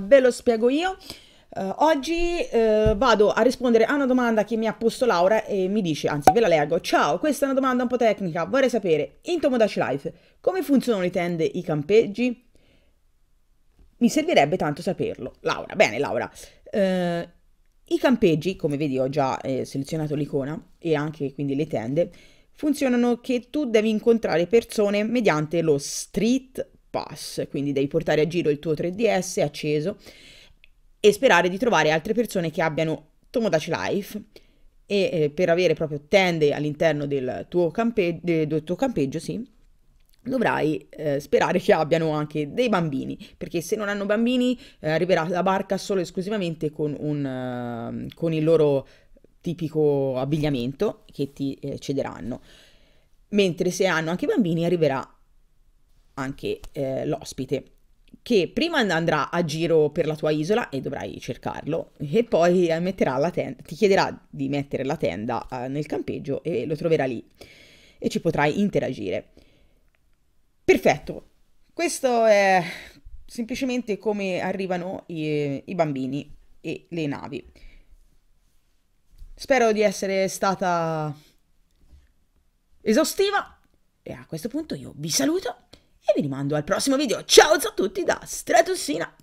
ve lo spiego io. Uh, oggi uh, vado a rispondere a una domanda che mi ha posto Laura e mi dice, anzi ve la leggo, ciao, questa è una domanda un po' tecnica, vorrei sapere, in Tomodachi Life, come funzionano le tende, i campeggi? Mi servirebbe tanto saperlo. Laura, bene Laura. Eh, I campeggi, come vedi ho già eh, selezionato l'icona e anche quindi le tende, funzionano che tu devi incontrare persone mediante lo street pass, quindi devi portare a giro il tuo 3DS acceso e sperare di trovare altre persone che abbiano Tomodachi Life e eh, per avere proprio tende all'interno del, del tuo campeggio, sì, dovrai eh, sperare che abbiano anche dei bambini, perché se non hanno bambini eh, arriverà la barca solo e esclusivamente con, un, uh, con il loro tipico abbigliamento che ti eh, cederanno. Mentre se hanno anche bambini arriverà anche eh, l'ospite che prima andrà a giro per la tua isola e dovrai cercarlo e poi eh, tenda, ti chiederà di mettere la tenda eh, nel campeggio e lo troverà lì e ci potrai interagire. Perfetto, questo è semplicemente come arrivano i, i bambini e le navi. Spero di essere stata esaustiva e a questo punto io vi saluto e vi rimando al prossimo video. Ciao a tutti da Stratussina!